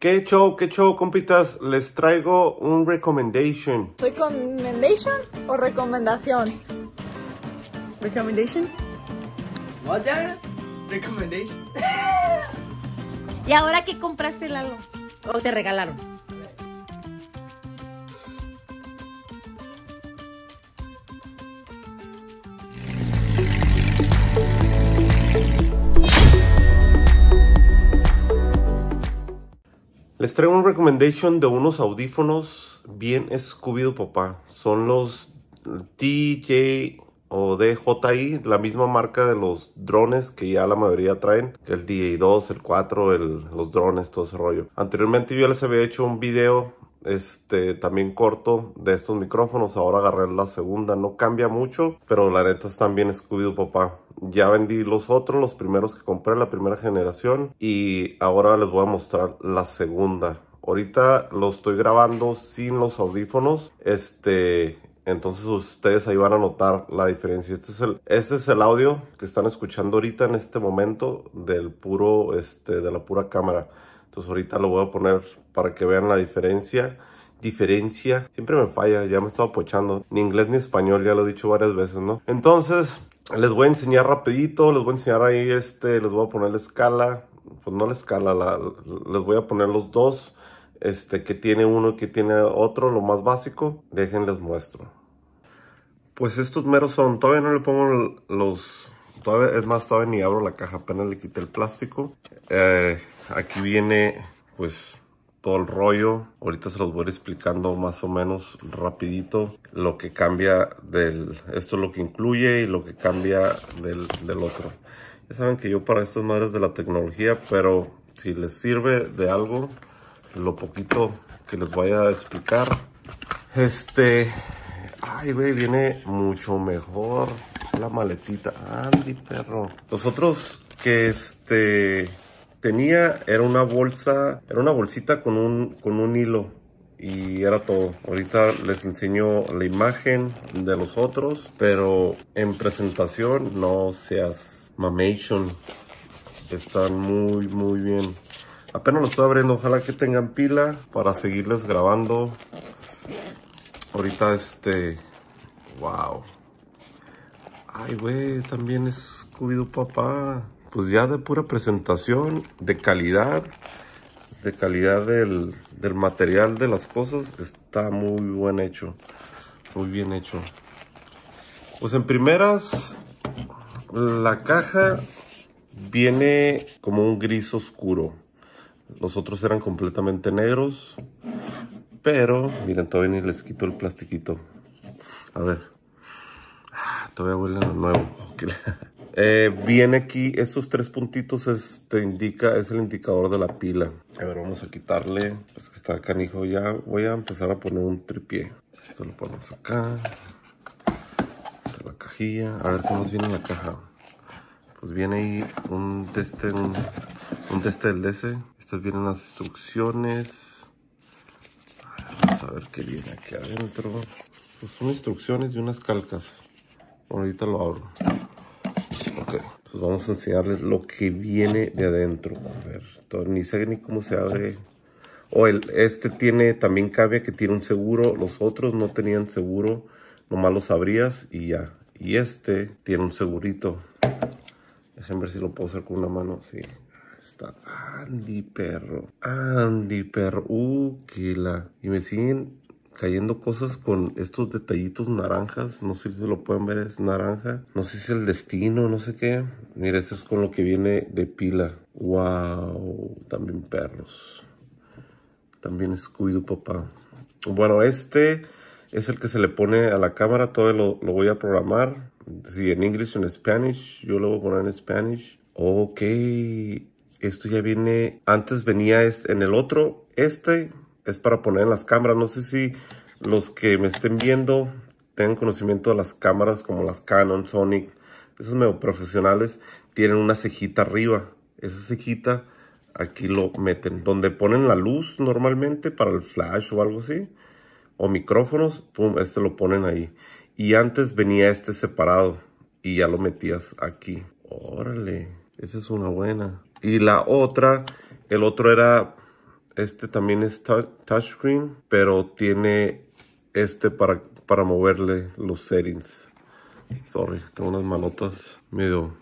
¿Qué show, qué show, compitas? Les traigo un recommendation. ¿Recommendation o recomendación? ¿Recommendation? What, ¿Recommendation? ¿Y ahora qué compraste, Lalo? ¿O te regalaron? Les traigo un recommendation de unos audífonos bien escubido, papá. Son los DJ o DJI, la misma marca de los drones que ya la mayoría traen, el DJ2, el 4, los drones, todo ese rollo. Anteriormente yo les había hecho un video este también corto de estos micrófonos ahora agarré la segunda no cambia mucho pero la neta están bien escudido papá ya vendí los otros, los primeros que compré, la primera generación. Y ahora les voy a mostrar la segunda. Ahorita lo estoy grabando sin los audífonos. Este, entonces ustedes ahí van a notar la diferencia. Este es el, este es el audio que están escuchando ahorita en este momento del puro, este, de la pura cámara. Entonces ahorita lo voy a poner para que vean la diferencia. Diferencia. Siempre me falla, ya me estaba pochando. Ni inglés ni español, ya lo he dicho varias veces, ¿no? Entonces, les voy a enseñar rapidito, les voy a enseñar ahí este, les voy a poner la escala, pues no la escala, les voy a poner los dos, este, que tiene uno y que tiene otro, lo más básico, déjenles muestro. Pues estos meros son, todavía no le pongo los, todavía, es más, todavía ni abro la caja, apenas le quité el plástico. Eh, aquí viene, pues, todo el rollo. Ahorita se los voy a ir explicando más o menos rapidito lo que cambia del... Esto es lo que incluye y lo que cambia del, otro. Ya saben que yo para estas madres de la tecnología, pero si les sirve de algo, lo poquito que les voy a explicar. Este... Ay, güey, viene mucho mejor la maletita. Andy, perro. Nosotros que este tenía era una bolsa, era una bolsita con un, con un hilo y era todo. Ahorita les enseño la imagen de los otros, pero en presentación no seas mamation. Están muy, muy bien. Apenas lo estoy abriendo, ojalá que tengan pila para seguirles grabando. Ahorita este... ¡Wow! Ay, güey, también es Cubido Papá pues ya de pura presentación, de calidad, de calidad del, material de las cosas, está muy buen hecho, muy bien hecho. Pues en primeras, la caja viene como un gris oscuro. Los otros eran completamente negros. Pero, miren, todavía ni les quito el plastiquito. A ver. Ah, todavía huele nuevo. Eh, viene aquí, estos tres puntitos es, te indica, es el indicador de la pila. A ver, vamos a quitarle, pues que está canijo ya. Voy a empezar a poner un tripié. Esto lo ponemos acá. la cajilla. A ver cómo nos viene la caja. Pues viene ahí un test un, un del este, DC. Estas vienen las instrucciones. Vamos a ver qué viene aquí adentro. Pues son instrucciones y unas calcas. Bueno, ahorita lo abro. Pues vamos a enseñarles lo que viene de adentro. A ver, ni sé ni cómo se abre. O el, este tiene, también cambia que tiene un seguro. Los otros no tenían seguro. Nomás los abrías y ya. Y este tiene un segurito. Déjenme ver si lo puedo hacer con una mano. Sí. Está Andy Perro. Andy Perro. Uh, Y me siguen cayendo cosas con estos detallitos naranjas. No sé si lo pueden ver, es naranja. No sé si es el destino, no sé qué. Mira, este es con lo que viene de pila. Wow, también perros. También es cuido papá. Bueno, este es el que se le pone a la cámara. Todo lo, voy a programar. Si en inglés o en Spanish, yo lo voy a poner en Spanish. Ok, esto ya viene. Antes venía en el otro. Este es para poner en las cámaras. No sé si los que me estén viendo tengan conocimiento de las cámaras como las Canon, Sonic, esos medio profesionales tienen una cejita arriba. Esa cejita aquí lo meten. Donde ponen la luz normalmente para el flash o algo así. O micrófonos, pum, este lo ponen ahí. Y antes venía este separado y ya lo metías aquí. Órale, esa es una buena. Y la otra, el otro era, este también es touchscreen, pero tiene este para, para moverle los settings. Sorry, tengo unas manotas medio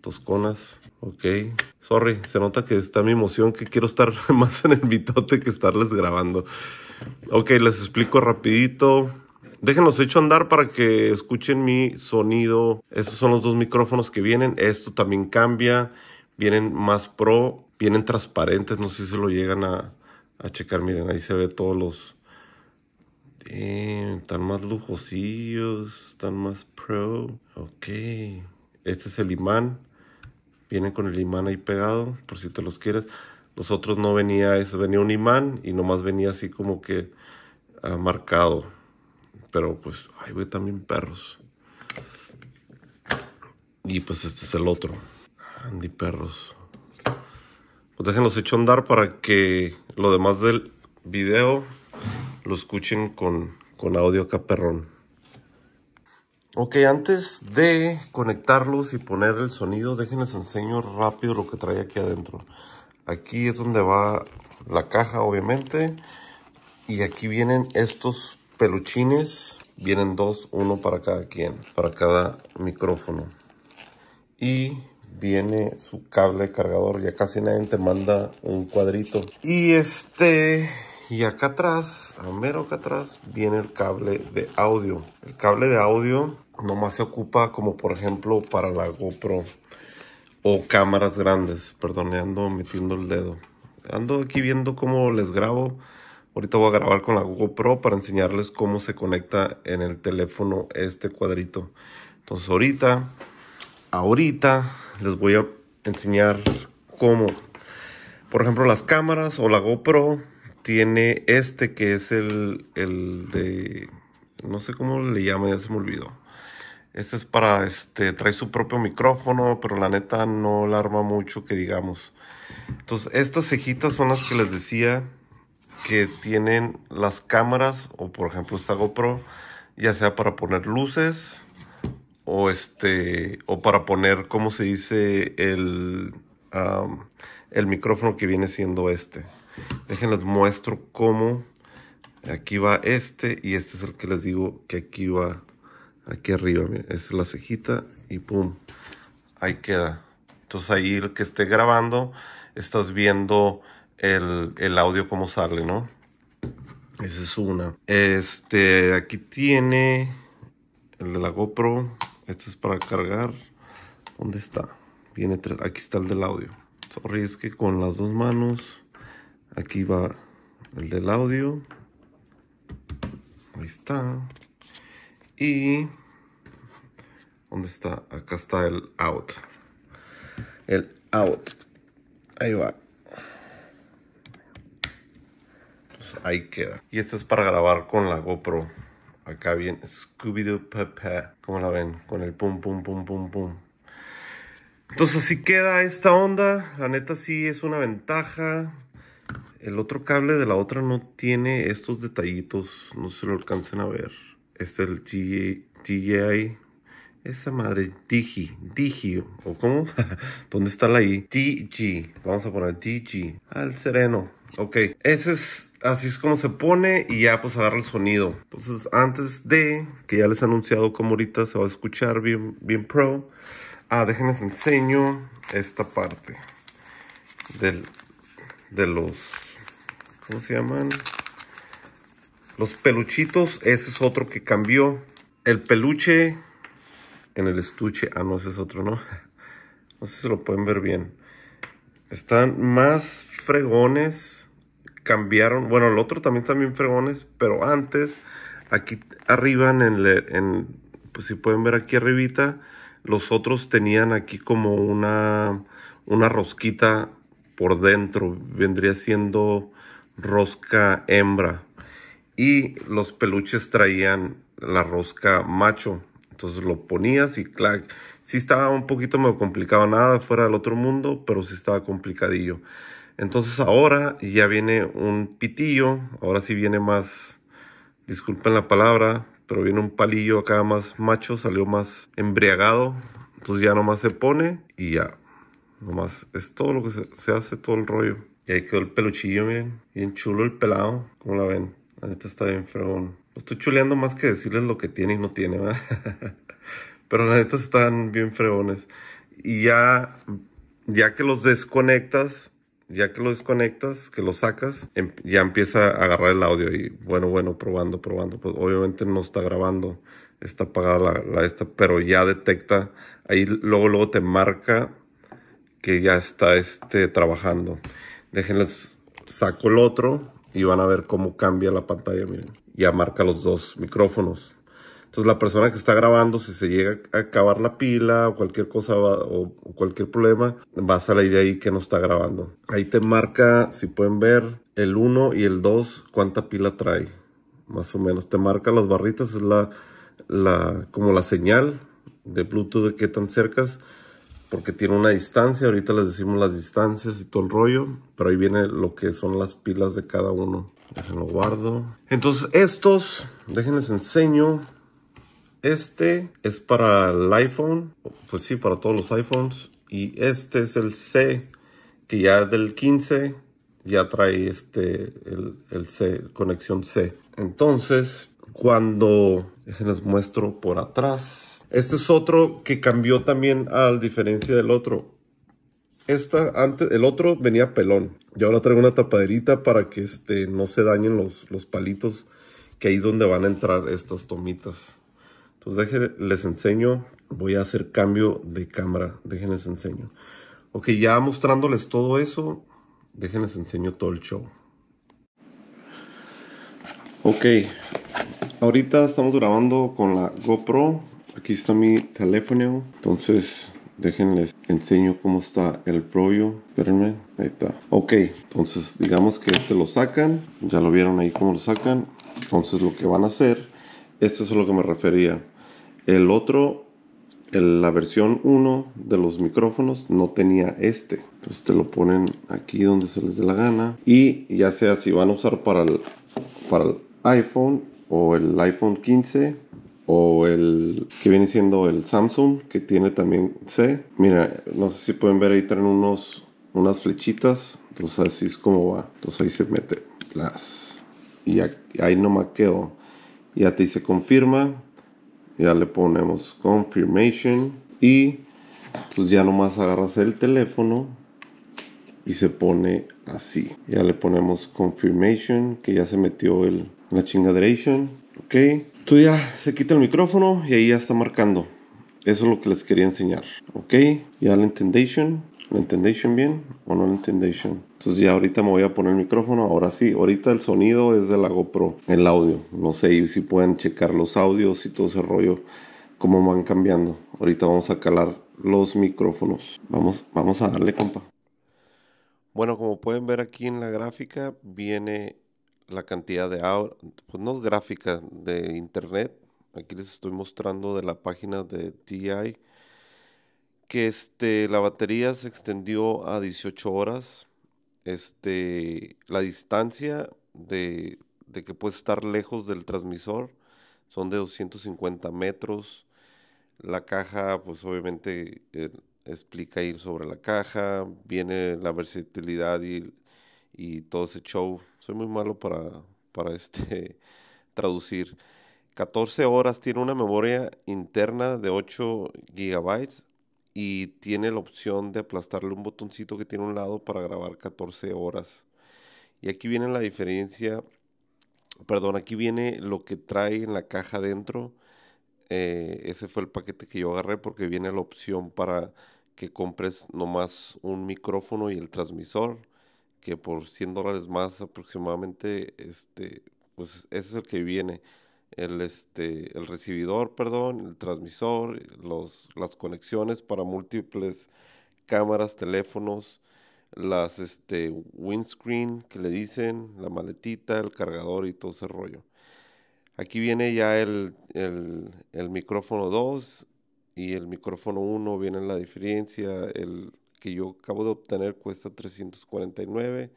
tosconas. Ok, sorry, se nota que está mi emoción que quiero estar más en el bitote que estarles grabando. Ok, les explico rapidito. Déjenlos hecho andar para que escuchen mi sonido. Estos son los dos micrófonos que vienen. Esto también cambia. Vienen más pro, vienen transparentes. No sé si se lo llegan a, a checar. Miren, ahí se ve todos los, eh, están más lujosillos, están más pro. Ok. Este es el imán. Viene con el imán ahí pegado, por si te los quieres. Los otros no venía eso, venía un imán y nomás venía así como que ah, marcado. Pero pues, ay, güey, también perros. Y pues este es el otro. Andy Perros. Pues déjenlos hecho andar para que lo demás del video lo escuchen con, audio caperrón. Ok, antes de conectarlos y poner el sonido, déjenles enseño rápido lo que trae aquí adentro. Aquí es donde va la caja, obviamente. Y aquí vienen estos peluchines. Vienen dos, uno para cada quien, para cada micrófono. Y viene su cable cargador. Ya casi nadie te manda un cuadrito. Y este y acá atrás, a mero acá atrás, viene el cable de audio. El cable de audio nomás se ocupa como por ejemplo para la GoPro o cámaras grandes. Perdón, ando metiendo el dedo. Ando aquí viendo cómo les grabo. Ahorita voy a grabar con la GoPro para enseñarles cómo se conecta en el teléfono este cuadrito. Entonces ahorita, ahorita les voy a enseñar cómo. Por ejemplo, las cámaras o la GoPro tiene este que es el, el de, no sé cómo le llama, ya se me olvidó. Este es para, este, trae su propio micrófono, pero la neta no la arma mucho que digamos. Entonces, estas cejitas son las que les decía que tienen las cámaras, o por ejemplo esta GoPro, ya sea para poner luces, o este, o para poner, ¿cómo se dice? El, el micrófono que viene siendo este. Déjenles muestro cómo. Aquí va este y este es el que les digo que aquí va, aquí arriba. Miren, es la cejita y pum, ahí queda. Entonces ahí el que esté grabando, estás viendo el, audio como sale, ¿no? Esa es una. Este, aquí tiene el de la GoPro. Este es para cargar. ¿Dónde está? Viene Aquí está el del audio. Sorry, que con las dos manos Aquí va el del audio. Ahí está. Y... ¿Dónde está? Acá está el out. El out. Ahí va. Entonces pues ahí queda. Y esto es para grabar con la GoPro. Acá viene Scooby-Doo Pepe. Como la ven? Con el pum, pum, pum, pum, pum. Entonces así queda esta onda. La neta sí es una ventaja. El otro cable de la otra no tiene estos detallitos, no se lo alcancen a ver. Este es el TGI. Esa madre, Digi, Digi, o cómo, ¿dónde está la I? DG, vamos a poner DG, al sereno, ok, ese es, así es como se pone y ya pues agarra el sonido. Entonces antes de, que ya les he anunciado cómo ahorita se va a escuchar bien, bien pro, ah, déjenles enseño esta parte del, de los ¿Cómo se llaman? Los peluchitos, ese es otro que cambió. El peluche en el estuche. Ah, no, ese es otro, ¿no? No sé si lo pueden ver bien. Están más fregones. Cambiaron. Bueno, el otro también también fregones. Pero antes, aquí arriba en el... En, pues si pueden ver aquí arribita. Los otros tenían aquí como una, una rosquita por dentro. Vendría siendo rosca hembra y los peluches traían la rosca macho. Entonces lo ponías y clac. si estaba un poquito medio complicado, nada fuera del otro mundo, pero sí estaba complicadillo. Entonces ahora ya viene un pitillo, ahora sí viene más, disculpen la palabra, pero viene un palillo acá más macho, salió más embriagado. Entonces ya nomás se pone y ya. Nomás es todo lo que se hace, todo el rollo. Y ahí quedó el peluchillo, miren. Bien chulo el pelado. ¿Cómo la ven. La neta está bien fregón. Lo estoy chuleando más que decirles lo que tiene y no tiene, ¿verdad? Pero la neta están bien fregones. Y ya, ya que los desconectas, ya que los desconectas, que los sacas, em, ya empieza a agarrar el audio. Y bueno, bueno, probando, probando. Pues obviamente no está grabando. Está apagada la, la esta, pero ya detecta. Ahí luego, luego te marca que ya está este, trabajando. Déjenles saco el otro y van a ver cómo cambia la pantalla, miren. Ya marca los dos micrófonos. Entonces la persona que está grabando, si se llega a acabar la pila o cualquier cosa o, cualquier problema, va a salir ahí que no está grabando. Ahí te marca, si pueden ver, el 1 y el 2, cuánta pila trae. Más o menos, te marca las barritas, es la, la como la señal de Bluetooth de qué tan cercas porque tiene una distancia, ahorita les decimos las distancias y todo el rollo, pero ahí viene lo que son las pilas de cada uno. Déjenlo guardo. Entonces estos, déjenles enseño. Este es para el iPhone, pues sí, para todos los iPhones. Y este es el C, que ya del 15, ya trae este, el, C, conexión C. Entonces, cuando, les muestro por atrás, este es otro que cambió también a diferencia del otro. Esta antes, el otro venía pelón. Y ahora traigo una tapaderita para que este, no se dañen los, los palitos que ahí donde van a entrar estas tomitas. Entonces les enseño. Voy a hacer cambio de cámara. Déjenles enseño. Ok, ya mostrándoles todo eso, déjenles enseño todo el show. Ok, ahorita estamos grabando con la GoPro Aquí está mi teléfono. Entonces, déjenles enseño cómo está el rollo espérenme ahí está ok entonces digamos que este lo sacan ya lo vieron ahí cómo lo sacan entonces lo que van a hacer esto es a lo que me refería el otro la versión 1 de los micrófonos no tenía este entonces te lo ponen aquí donde se les dé la gana y ya sea si van a usar para para el iPhone o el iPhone 15 o el que viene siendo el Samsung que tiene también C. Mira, no sé si pueden ver ahí traen unos unas flechitas, entonces así es como va. Entonces ahí se mete las y ahí no maqueo. Ya te dice confirma. Ya le ponemos confirmation y pues, ya nomás agarras el teléfono y se pone así. Ya le ponemos confirmation que ya se metió el la chingaderation, ok tú ya se quita el micrófono y ahí ya está marcando. Eso es lo que les quería enseñar. Ok, ya la intendation. ¿La intendation bien o no la intendation? Entonces ya ahorita me voy a poner el micrófono. Ahora sí, ahorita el sonido es de la GoPro. El audio. No sé si pueden checar los audios y todo ese rollo. Cómo van cambiando. Ahorita vamos a calar los micrófonos. Vamos, vamos a darle, compa. Bueno, como pueden ver aquí en la gráfica, viene la cantidad de ahora pues no gráfica de internet. Aquí les estoy mostrando de la página de TI que este, la batería se extendió a 18 horas. Este, la distancia de, que puede estar lejos del transmisor son de 250 metros. La caja, pues obviamente eh, explica ir sobre la caja. Viene la versatilidad y y todo ese show. Soy muy malo para, para este, traducir. 14 horas, tiene una memoria interna de 8 gigabytes y tiene la opción de aplastarle un botoncito que tiene un lado para grabar 14 horas. Y aquí viene la diferencia, perdón, aquí viene lo que trae en la caja dentro. Eh, ese fue el paquete que yo agarré porque viene la opción para que compres nomás un micrófono y el transmisor por 100 dólares más aproximadamente, este, pues ese es el que viene. El, este, el recibidor, perdón, el transmisor, los, las conexiones para múltiples cámaras, teléfonos, las este, windscreen que le dicen, la maletita, el cargador y todo ese rollo. Aquí viene ya el, el, el micrófono 2 y el micrófono 1, viene la diferencia, el, que yo acabo de obtener cuesta 349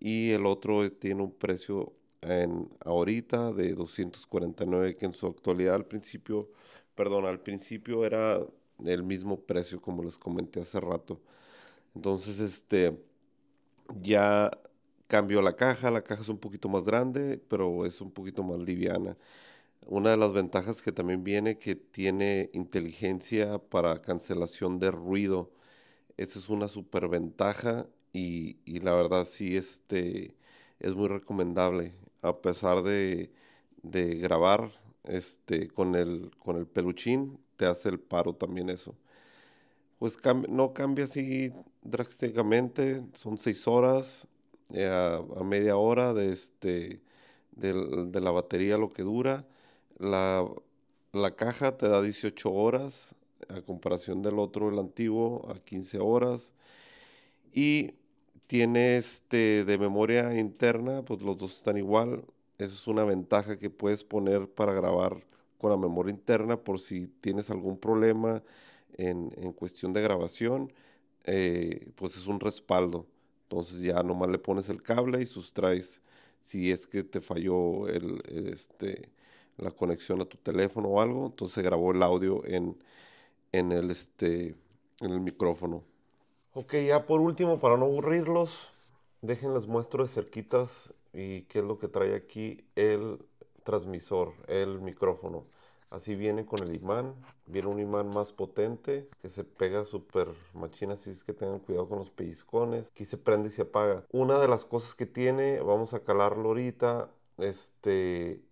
y el otro tiene un precio en ahorita de 249 que en su actualidad al principio, perdón, al principio era el mismo precio como les comenté hace rato. Entonces, este ya cambió la caja, la caja es un poquito más grande, pero es un poquito más liviana. Una de las ventajas que también viene que tiene inteligencia para cancelación de ruido. Esa es una superventaja y, y la verdad sí este, es muy recomendable. A pesar de, grabar este, con, el, con el peluchín, te hace el paro también eso. Pues no cambia así drásticamente, son seis horas eh, a, media hora de, este, la batería lo que dura. La, la caja te da 18 horas, a comparación del otro, el antiguo, a 15 horas. Y tiene este de memoria interna, pues los dos están igual. eso es una ventaja que puedes poner para grabar con la memoria interna por si tienes algún problema en, cuestión de grabación, eh, pues es un respaldo. Entonces ya nomás le pones el cable y sustraes si es que te falló el, este, la conexión a tu teléfono o algo. Entonces grabó el audio en, en el, este, en el micrófono. Ok, ya por último, para no aburrirlos, Dejen las de cerquitas y qué es lo que trae aquí el transmisor, el micrófono. Así viene con el imán, viene un imán más potente que se pega súper machina, así es que tengan cuidado con los pellizcones. Aquí se prende y se apaga. Una de las cosas que tiene, vamos a calarlo ahorita, este,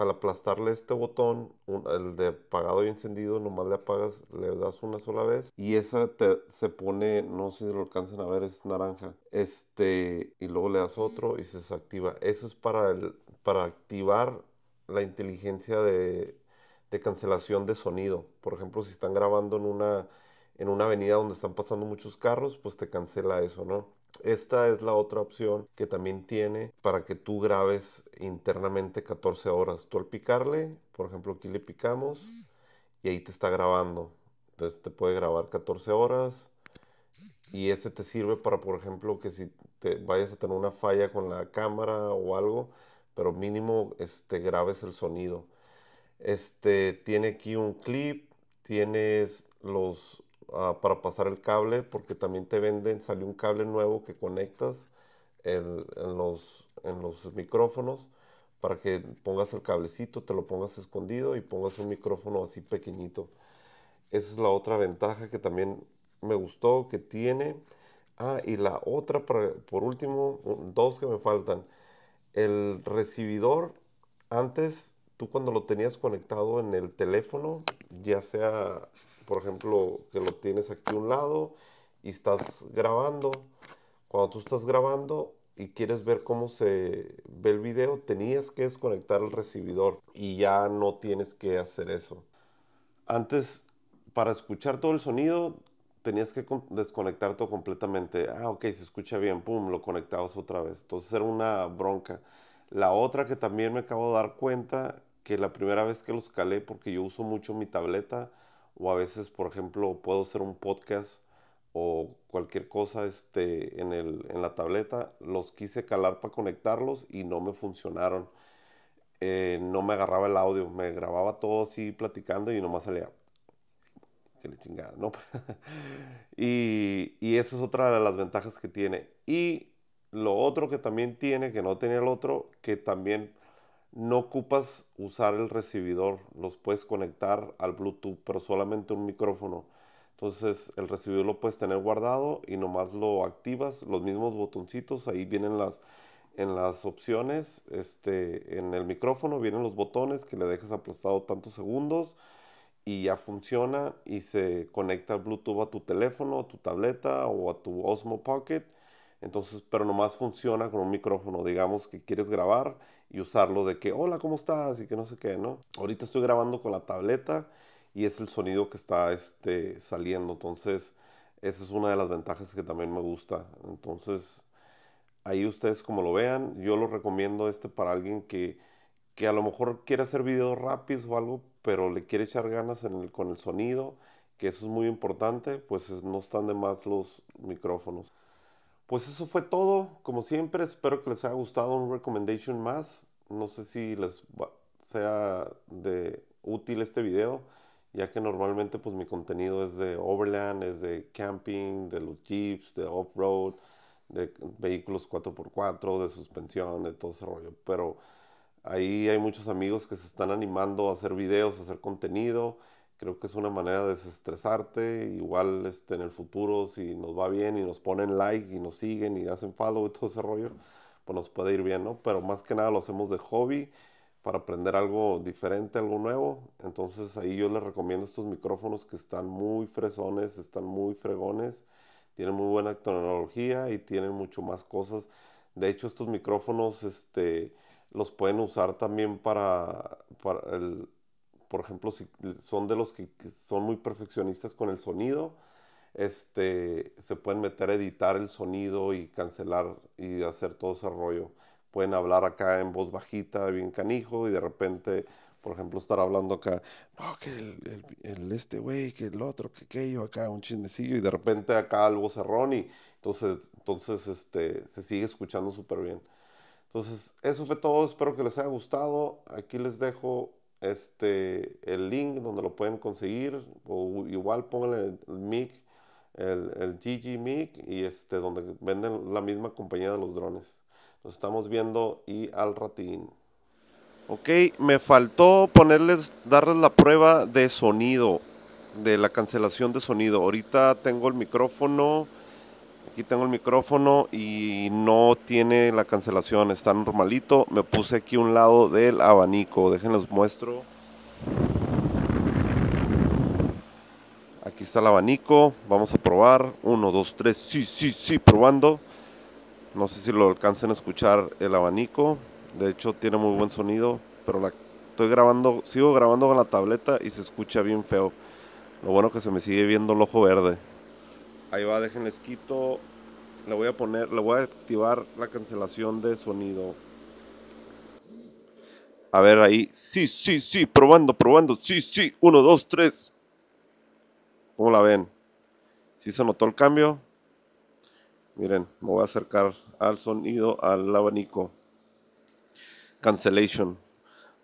al aplastarle este botón, el de apagado y encendido, nomás le apagas, le das una sola vez y esa te, se pone, no sé si lo alcanzan a ver, es naranja. Este, y luego le das otro y se desactiva. Eso es para, para activar la inteligencia de, de cancelación de sonido. Por ejemplo, si están grabando en una, en una avenida donde están pasando muchos carros, pues te cancela eso, ¿no? Esta es la otra opción que también tiene para que tú grabes internamente 14 horas. Tú al picarle, por ejemplo, aquí le picamos y ahí te está grabando. Entonces te puede grabar 14 horas y ese te sirve para, por ejemplo, que si te vayas a tener una falla con la cámara o algo, pero mínimo este, grabes el sonido. Este tiene aquí un clip, tienes los Ah, para pasar el cable, porque también te venden, salió un cable nuevo que conectas en, los, en los micrófonos para que pongas el cablecito, te lo pongas escondido y pongas un micrófono así pequeñito. Esa es la otra ventaja que también me gustó que tiene. Ah, y la otra, por último, dos que me faltan. El recibidor, antes tú cuando lo tenías conectado en el teléfono, ya sea por ejemplo, que lo tienes aquí a un lado y estás grabando. Cuando tú estás grabando y quieres ver cómo se ve el video, tenías que desconectar el recibidor y ya no tienes que hacer eso. Antes, para escuchar todo el sonido, tenías que desconectar todo completamente. Ah, ok, se escucha bien, pum, lo conectabas otra vez. Entonces era una bronca. La otra que también me acabo de dar cuenta, que la primera vez que lo calé, porque yo uso mucho mi tableta, o a veces, por ejemplo, puedo hacer un podcast o cualquier cosa este, en, el, en la tableta, los quise calar para conectarlos y no me funcionaron. Eh, no me agarraba el audio, me grababa todo así platicando y nomás salía. Que le chingada, ¿no? y, y esa es otra de las ventajas que tiene. Y lo otro que también tiene, que no tenía el otro, que también no ocupas usar el recibidor, los puedes conectar al Bluetooth, pero solamente un micrófono. Entonces el recibidor lo puedes tener guardado y nomás lo activas, los mismos botoncitos, ahí vienen las, en las opciones, este, en el micrófono vienen los botones que le dejas aplastado tantos segundos y ya funciona y se conecta al Bluetooth a tu teléfono, a tu tableta o a tu Osmo Pocket entonces, pero nomás funciona con un micrófono, digamos que quieres grabar y usarlo de que, hola, ¿cómo estás? Y que no sé qué, ¿no? Ahorita estoy grabando con la tableta y es el sonido que está este, saliendo. Entonces, esa es una de las ventajas que también me gusta. Entonces, ahí ustedes como lo vean, yo lo recomiendo este para alguien que, a lo mejor quiere hacer videos rápidos o algo, pero le quiere echar ganas en el, con el sonido, que eso es muy importante, pues no están de más los micrófonos. Pues eso fue todo, como siempre, espero que les haya gustado un recommendation más. No sé si les sea de útil este video, ya que normalmente pues mi contenido es de overland, es de camping, de los jeeps, de off-road, de vehículos 4x4, de suspensión, de todo ese rollo. Pero ahí hay muchos amigos que se están animando a hacer videos, a hacer contenido creo que es una manera de desestresarte. Igual este, en el futuro, si nos va bien y nos ponen like y nos siguen y hacen follow y todo ese rollo, pues nos puede ir bien, ¿no? Pero más que nada lo hacemos de hobby para aprender algo diferente, algo nuevo. Entonces ahí yo les recomiendo estos micrófonos que están muy fresones, están muy fregones, tienen muy buena tecnología y tienen mucho más cosas. De hecho, estos micrófonos este, los pueden usar también para, para el, por ejemplo, si son de los que, son muy perfeccionistas con el sonido, este, se pueden meter a editar el sonido y cancelar y hacer todo ese rollo. Pueden hablar acá en voz bajita, bien canijo, y de repente, por ejemplo, estar hablando acá, no, que el, este güey, que el otro, que aquello, acá un chismecillo, y de repente acá algo cerrón, y entonces, entonces este, se sigue escuchando súper bien. Entonces, eso fue todo, espero que les haya gustado. Aquí les dejo este, el link donde lo pueden conseguir. O igual pónganle el mic el, el GG mic y este, donde venden la misma compañía de los drones. Nos estamos viendo y al ratín. Ok, me faltó ponerles, darles la prueba de sonido, de la cancelación de sonido. Ahorita tengo el micrófono aquí tengo el micrófono y no tiene la cancelación, está normalito. Me puse aquí un lado del abanico, déjenles muestro. Aquí está el abanico, vamos a probar. Uno, 2, 3, sí, sí, sí, probando. No sé si lo alcancen a escuchar el abanico. De hecho tiene muy buen sonido, pero la estoy grabando, sigo grabando con la tableta y se escucha bien feo. Lo bueno que se me sigue viendo el ojo verde. Ahí va, déjenles quito. Le voy a poner, le voy a activar la cancelación de sonido. A ver ahí. Sí, sí, sí, probando, probando. Sí, sí, uno, dos, tres. ¿Cómo la ven? ¿Sí se notó el cambio? Miren, me voy a acercar al sonido, al abanico. Cancelation.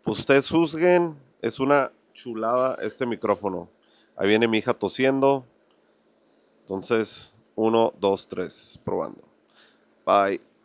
Pues ustedes juzguen, es una chulada este micrófono. Ahí viene mi hija tosiendo. Entonces, 1, 2, 3, probando. Bye.